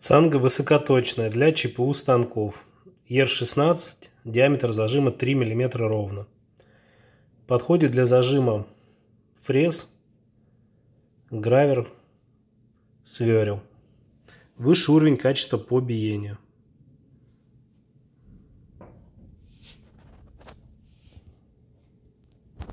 Цанга высокоточная для ЧПУ станков. ER-16, диаметр зажима 3 мм ровно. Подходит для зажима фрез, гравер, сверел. Выше уровень качества по биению.